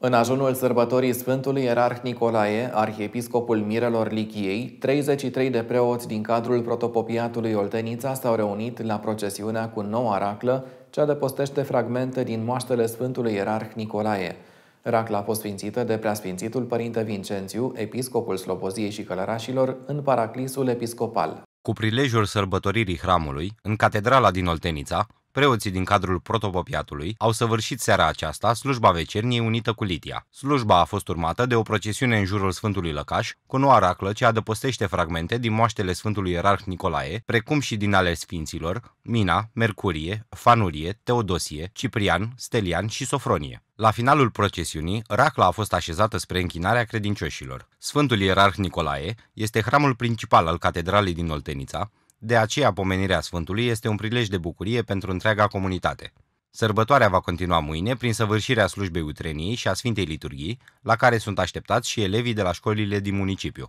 În ajunul sărbătorii Sfântului Ierarh Nicolae, arhiepiscopul Mirelor Lichiei, 33 de preoți din cadrul protopopiatului Oltenița s-au reunit la procesiunea cu noua raclă, cea de postește fragmente din moaștele Sfântului Ierarh Nicolae. Racla a fost sfințită de preasfințitul Părinte Vincențiu, episcopul Sloboziei și Călărașilor, în paraclisul episcopal. Cu prilejul sărbătoririi hramului, în catedrala din Oltenița, Preoții din cadrul protopopiatului au săvârșit seara aceasta slujba vecerniei unită cu Litia. Slujba a fost urmată de o procesiune în jurul Sfântului Lăcaș, cu noua raclă ce adăpostește fragmente din moaștele Sfântului Ierarh Nicolae, precum și din ale Sfinților, Mina, Mercurie, Fanurie, Teodosie, Ciprian, Stelian și Sofronie. La finalul procesiunii, racla a fost așezată spre închinarea credincioșilor. Sfântul Ierarh Nicolae este hramul principal al Catedralei din Oltenița, de aceea, pomenirea Sfântului este un prilej de bucurie pentru întreaga comunitate. Sărbătoarea va continua mâine prin săvârșirea slujbei utreniei și a Sfintei Liturghii, la care sunt așteptați și elevii de la școlile din municipiu.